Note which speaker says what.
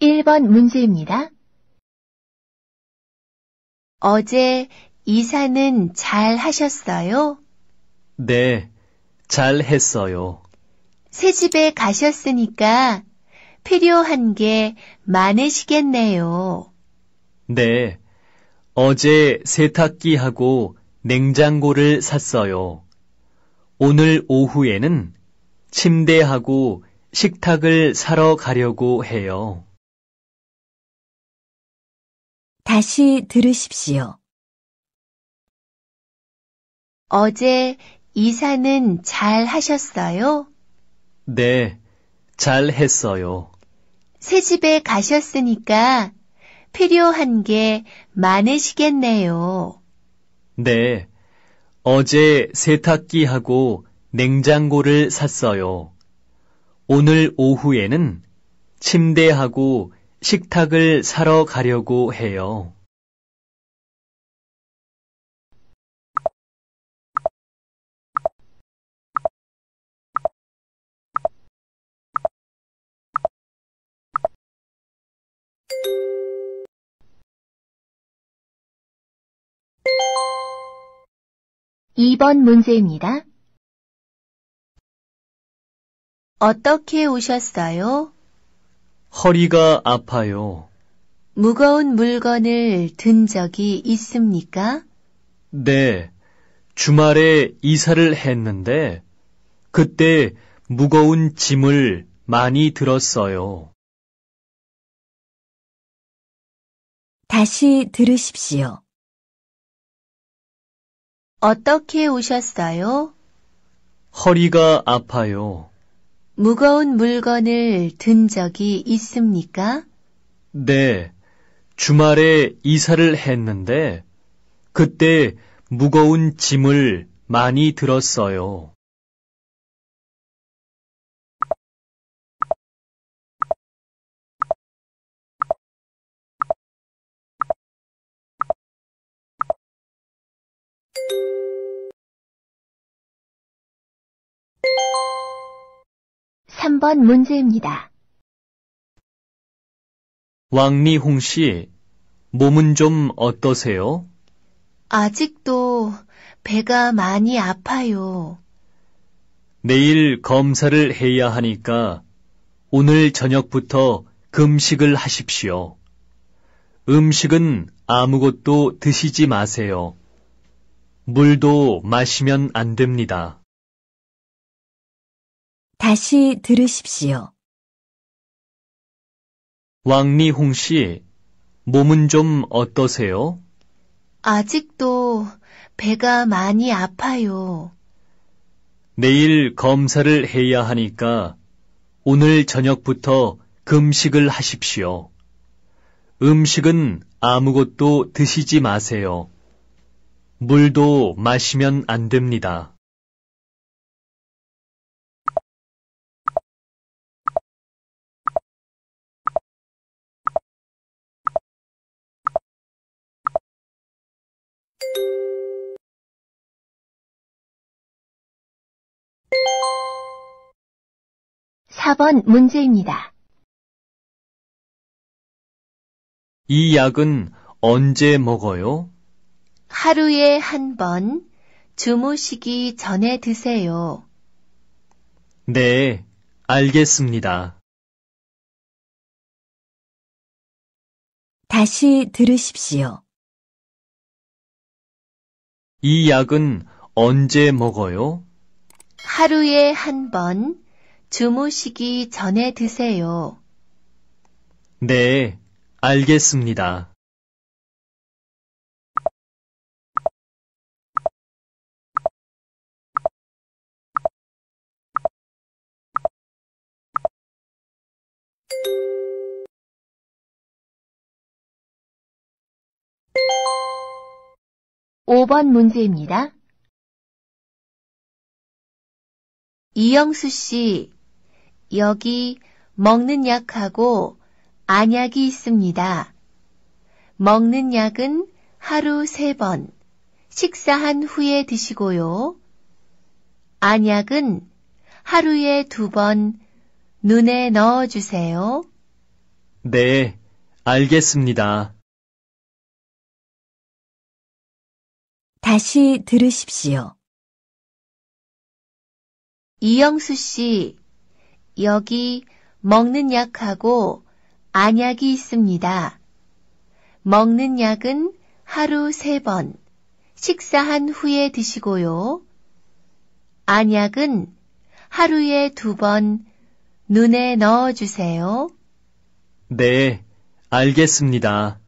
Speaker 1: 1번 문제입니다. 어제 이사는 잘 하셨어요?
Speaker 2: 네, 잘 했어요.
Speaker 1: 새 집에 가셨으니까 필요한 게 많으시겠네요.
Speaker 2: 네, 어제 세탁기하고 냉장고를 샀어요. 오늘 오후에는 침대하고 식탁을 사러 가려고 해요.
Speaker 3: 다시 들으십시오.
Speaker 1: 어제 이사는 잘 하셨어요?
Speaker 2: 네, 잘 했어요.
Speaker 1: 새 집에 가셨으니까 필요한 게 많으시겠네요.
Speaker 2: 네, 어제 세탁기하고 냉장고를 샀어요. 오늘 오후에는 침대하고 식탁을 사러 가려고 해요.
Speaker 3: (2번) 문제입니다.
Speaker 1: 어떻게 오셨어요?
Speaker 2: 허리가 아파요.
Speaker 1: 무거운 물건을 든 적이 있습니까?
Speaker 2: 네. 주말에 이사를 했는데 그때 무거운 짐을 많이 들었어요.
Speaker 3: 다시 들으십시오.
Speaker 1: 어떻게 오셨어요?
Speaker 2: 허리가 아파요.
Speaker 1: 무거운 물건을 든 적이 있습니까?
Speaker 2: 네. 주말에 이사를 했는데 그때 무거운 짐을 많이 들었어요.
Speaker 3: 3번 문제입니다.
Speaker 2: 왕미홍 씨, 몸은 좀 어떠세요?
Speaker 1: 아직도 배가 많이 아파요.
Speaker 2: 내일 검사를 해야 하니까 오늘 저녁부터 금식을 하십시오. 음식은 아무것도 드시지 마세요. 물도 마시면 안 됩니다.
Speaker 3: 다시 들으십시오.
Speaker 2: 왕리홍 씨, 몸은 좀 어떠세요?
Speaker 1: 아직도 배가 많이 아파요.
Speaker 2: 내일 검사를 해야 하니까 오늘 저녁부터 금식을 하십시오. 음식은 아무것도 드시지 마세요. 물도 마시면 안 됩니다.
Speaker 3: 4번 문제입니다.
Speaker 2: 이 약은 언제 먹어요?
Speaker 1: 하루에 한 번 주무시기 전에 드세요.
Speaker 2: 네, 알겠습니다.
Speaker 3: 다시 들으십시오.
Speaker 2: 이 약은 언제 먹어요?
Speaker 1: 하루에 한번 주무시기 전에 드세요.
Speaker 2: 네, 알겠습니다.
Speaker 1: 오번 문제입니다. 이영수 씨, 여기 먹는 약하고 안약이 있습니다. 먹는 약은 하루 3번 식사한 후에 드시고요. 안약은 하루에 두 번 눈에 넣어 주세요.
Speaker 2: 네, 알겠습니다.
Speaker 1: 다시 들으십시오. 이영수 씨, 여기 먹는 약하고 안약이 있습니다. 먹는 약은 하루 세 번 식사한 후에 드시고요. 안약은 하루에 두 번 눈에 넣어주세요.
Speaker 2: 네, 알겠습니다.